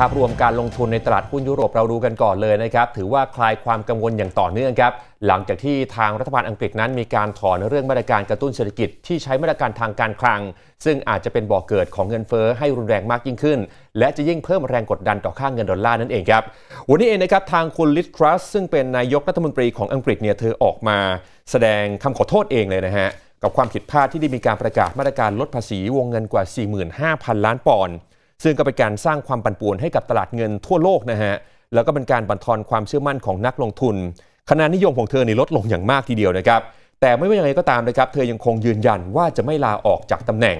ภาพรวมการลงทุนในตลาดหุ้นยุโรปเรารู้กันก่อนเลยนะครับถือว่าคลายความกังวลอย่างต่อเนื่องครับหลังจากที่ทางรัฐบาลอังกฤษนั้น มีการถอนเรื่องมาตรการกระตุ้นเศรษฐกิจที่ใช้มาตรการทางการคลัง ซึ่งอาจจะเป็นบ่อกเกิดของเงินเฟอ้อให้รุนแรงมากยิ่งขึ้น และจะยิ่งเพิ่มแรงกดดันต่อค่างเงินดอลลาร์นั่นเองครับวันนี้เองนะครับทางคุณลิทรัสซึ่งเป็นนายกรัฐมนตรีของอังกฤษเนี่ยเธอออกมา แสดงคำขอโทษเองเลยนะฮะกับความผิดพลาดที่ได้มีการประกาศมาตรการลดภาษีวงเงินกว่า45,000 ล้านปอนด์ซึ่งก็เป็นการสร้างความปั่นป่วนให้กับตลาดเงินทั่วโลกนะฮะ แล้วก็เป็นการบั่นทอนความเชื่อมั่นของนักลงทุนคะแนนนิยมของเธอในลดลงอย่างมากทีเดียวนะครับ แต่ไม่ว่าอย่างไรก็ตามนะครับ เธอยังคงยืนยันว่าจะไม่ลาออกจากตำแหน่ง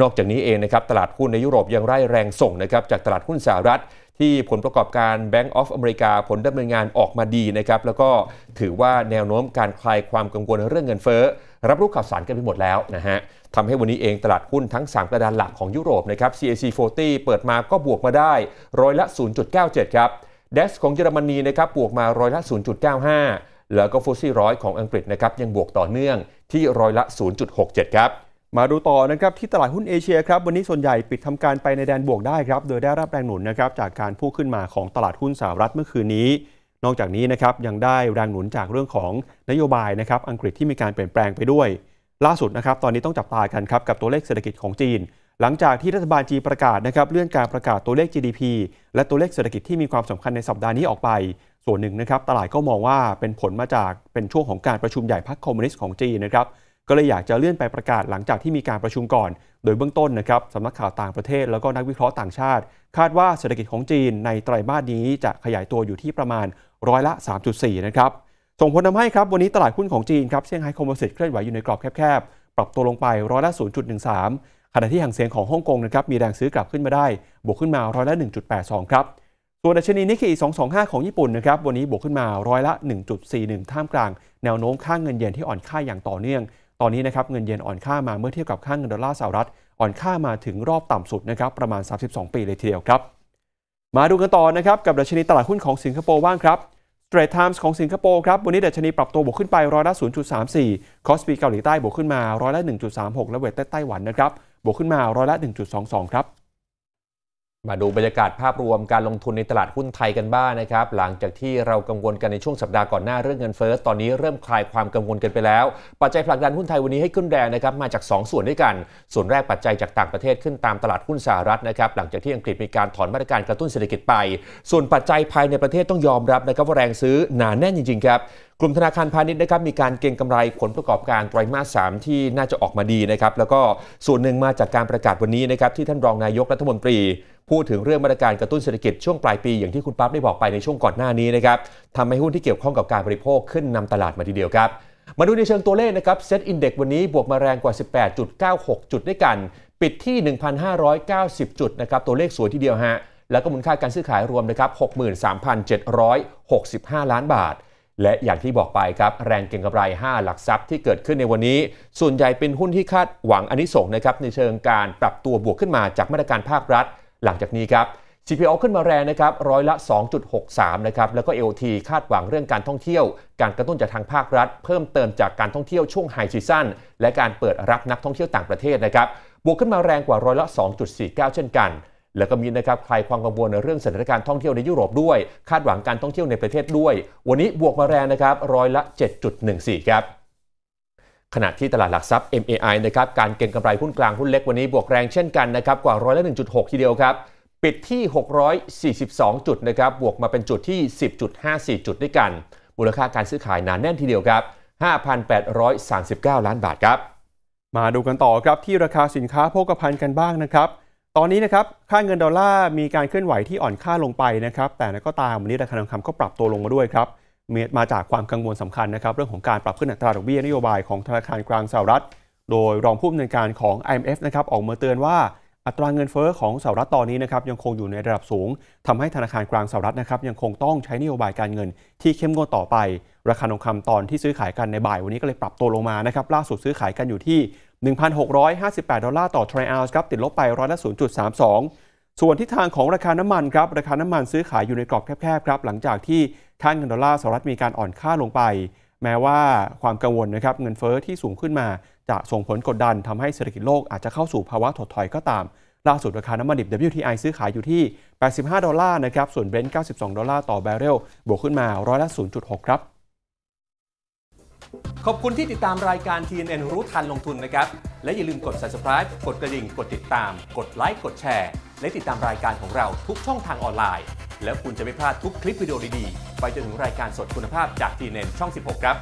นอกจากนี้เองนะครับ ตลาดหุ้นในยุโรปยังไร้แรงส่งนะครับจากตลาดหุ้นสหรัฐที่ผลประกอบการ Bank of America ผลดำเนินงานออกมาดีนะครับแล้วก็ถือว่าแนวโน้มการคลายความกังวลเรื่องเงินเฟ้อรับรู้ข่าวสารกันไปหมดแล้วนะฮะทำให้วันนี้เองตลาดหุ้นทั้ง3กระดานหลักของยุโรปนะครับ CAC 40 เปิดมาก็บวกมาได้ร้อยละ 0.97 ครับ d ดสของเยอรมนีนะครับบวกมาร้อยละ 0.95 แล้วก็ฟุตซี่ร้อยของอังกฤษนะครับยังบวกต่อเนื่องที่ร้อยละ 0.67ครับมาดูต่อนะครับที่ตลาดหุ้นเอเชียครับ วันนี้ส่วนใหญ่ปิดทำการไปในแดนบวกได้ครับโดยได้รับแรงหนุนนะครับจากการพุ่งขึ้นมาของตลาดหุ้นสหรัฐเมื่อคืนนี้ นอกจากนี้นะครับยังได้แรงหนุนจากเรื่องของนโยบายนะครับอังกฤษที่มีการเปลี่ยนแปลงไปด้วย ล่าสุดนะครับตอนนี้ต้องจับตากันครับกับตัวเลขเศรษฐกิจของจีน หลังจากที่รัฐบาลจีนประกาศนะครับเลื่อนการประกาศตัวเลข GDP และตัวเลขเศรษฐกิจที่มีความสำคัญในสัปดาห์นี้ออกไป ส่วนหนึ่งนะครับ ตลาดก็มองว่าเป็นผลมาจากเป็นช่วงของการประชุมใหญ่พรรคคอมมิวนิสต์ของจีนนะครับก็เลยอยากจะเลื่อนไปประกาศหลังจากที่มีการประชุมก่อน โดยเบื้องต้นนะครับสำนักข่าวต่างประเทศแล้วก็นักวิเคราะห์ต่างชาติ คาดว่าเศรษฐกิจของจีนในไตรมาสนี้จะขยายตัวอยู่ที่ประมาณร้อยละ 3.4นะครับ ส่งผลทำให้ครับ วันนี้ตลาดหุ้นของจีนครับเซี่ยงไฮ้คอมชชสิตเคลื่อนไหวอยู่ในกรอบแคบๆ ปรับตัวลงไปร้อยละ0.13 ขณะที่ห่างเสียงของฮ่องกงนะครับมีแรงซื้อกลับขึ้นมาได้ บวกขึ้นมาร้อยละ 1.82ครับส่วนดัชนีนิกเกอิ225ของญี่ปุ่นนะครับวันนี้บวกขึ้นมาร้อยละ 1.41 ท่ามกลางแนวโน้มค่างเงินเยนที่อ่อนค่าอย่างต่อเนื่องตอนนี้นะครับเงินเยนอ่อนค่ามาเมื่อเทียบกับค่าเงินดอลลาร์สหรัฐอ่อนค่ามาถึงรอบต่ำสุดนะครับประมาณ 32 ปีเลยทีเดียวครับ มาดูกันต่อนะครับกับดัชนีตลาดหุ้นของสิงคโปร์บ้างครับเทรดไทมส์ของสิงคโปร์ครับ วันนี้ดัชนีปรับตัวบวกขึ้นไปร้อยละ 0.34คอสปีเกาหลีใต้บวกขึ้นมาร้อยละ 1.36และเวทไต้หวันนะครับบวกขึ้นมาร้อยละ 1.22ครับมาดูบรรยากาศภาพรวมการลงทุนในตลาดหุ้นไทยกันบ้างนะครับ หลังจากที่เรากังวลกันในช่วงสัปดาห์ก่อนหน้าเรื่องเงินเฟ้อตอนนี้เริ่มคลายความกังวลกันไปแล้ว ปัจจัยผลักดันหุ้นไทยวันนี้ให้ขึ้นแรงนะครับ มาจาก 2 ส่วนด้วยกัน ส่วนแรกปัจจัยจากต่างประเทศขึ้นตามตลาดหุ้นสหรัฐนะครับ หลังจากที่อังกฤษมีการถอนมาตรการกระตุ้นเศรษฐกิจไป ส่วนปัจจัยภายในประเทศต้องยอมรับนะครับว่าแรงซื้อหนาแน่นจริงๆครับกลุ่มธนาคารพาณิชย์นะครับมีการเก็งกำไรผลประกอบการไตรมาส3ที่น่าจะออกมาดีนะครับแล้วก็ส่วนหนึ่งมาจากการประกาศวันนี้นะครับที่ท่านรองนายกรัฐมนตรีพูดถึงเรื่องมาตรการกระตุ้นเศรษฐกิจช่วงปลายปีอย่างที่คุณปั๊บได้บอกไปในช่วงก่อนหน้านี้นะครับทำให้หุ้นที่เกี่ยวข้องกับการบริโภคขึ้นนำตลาดมาทีเดียวครับ มาดูในเชิงตัวเลขนะครับเซ็ตอินเด็กซ์วันนี้บวกมาแรงกว่า 18.96 จุดด้วยกัน ปิดที่ 1,590 จุดนะครับ ตัวเลขสวยทีเดียวฮะ แล้วก็มูลค่าการซื้อขายรวมนะครับ63,765 ล้านบาท และอย่างที่บอกไปครับแรงเก็งกำไร 5 หลักทรัพย์ที่เกิดขึ้นในวันนี้ ส่วนใหญ่เป็นหุ้นที่คาดหวังอนิสงนะครับในเชิงการปรับตัวบวกขึ้นมาจากมาตรการภาครัฐหลังจากนี้ครับ CPO ขึ้นมาแรงนะครับร้อยละ2.63นะครับแล้วก็ AOT คาดหวังเรื่องการท่องเที่ยว การกระตุ้นจากทางภาครัฐเพิ่มเติมจากการท่องเที่ยวช่วงไฮซีซั่นและการเปิดรับนักท่องเที่ยวต่างประเทศนะครับบวกขึ้นมาแรงกว่าร้อยละ2.49 เช่นกัน แล้วก็มีนะครับใครความกังวลในเรื่องสถานการณ์ท่องเที่ยวในยุโรป ด้วยคาดหวังการท่องเที่ยวในประเทศด้วย วันนี้บวกมาแรงนะครับร้อยละ 7.14 ครับขณะที่ตลาดหลักทรัพย์ MAI นะครับการเก็งกำไรหุ้นกลางหุ้นเล็กวันนี้บวกแรงเช่นกันนะครับกว่าร้อยละ1.6 ทีเดียวครับ ปิดที่ 642 จุดนะครับบวกมาเป็นจุดที่ 10.54 จุดด้วยกันมูลค่าการซื้อขายหนานแน่นทีเดียวครับ 5,839 ล้านบาทครับ มาดูกันต่อครับที่ราคาสินค้าโภคภัณฑ์กันบ้างนะครับ ตอนนี้นะครับค่าเงินดอลลาร์มีการเคลื่อนไหวที่อ่อนค่าลงไปนะครับแต่ก็ตามวันนี้ราคาทองคำก็ปรับตัวลงมาด้วยครับมาจากความกังวลสำคัญนะครับเรื่องของการปรับขึ้นอัตราดอกเบี้ยนโยบายของธนาคารกลางสหรัฐโดยรองผู้อำนวยการของ IMF นะครับออกมาเตือนว่าอัตราเงินเฟอ้อของสหรัฐตอนนี้นะครับยังคงอยู่ในระดับสูง ทำให้ธนาคารกลางสหรัฐนะครับยังคงต้องใช้นโยบายการเงินที่เข้มงวดต่อไป ราคาทองคำตอนที่ซื้อขายกันในบ่าย วันนี้ก็เลยปรับตัวลงมานะครับล่าสุดซื้อขายกันอยู่ที่1,658ดอลลาร์ต่อทรัลล์ครับติดลบไปร้อยละ0.32ส่วนทิศทางของราคาน้ำมันครับ ราคาน้ำมันซื้อขายอยู่ในกรอบแคบๆครับ หลังจากที่ค่าเงินดอลลาร์สหรัฐมีการอ่อนค่าลงไป แม้ว่าความกังวลนะครับเงินเฟอ้อที่สูงขึ้นมา จะส่งผลกดดันทำให้เศรษฐกิจโลกอาจจะเข้าสู่ภาวะถดถอยก็ตาม ล่าสุดราคาน้ำมันดิบ WTI ซื้อขายอยู่ที่ 85 ดอลลาร์นะครับ ส่วนเบนซ์92 ดอลลาร์ต่อแบเรลบวกขึ้นมาร้อยละ0.6 ครับ ขอบคุณที่ติดตามรายการ TNN รู้ทันลงทุนนะครับ และอย่าลืมกด subscribe กดกระดิ่ง กดติดตาม กดไลค์ กดแชร์และติดตามรายการของเราทุกช่องทางออนไลน์ แล้วคุณจะไม่พลาดทุกคลิปวิดีโอดีๆไปจนถึงรายการสดคุณภาพจากทีเนตช่อง 16 ครับ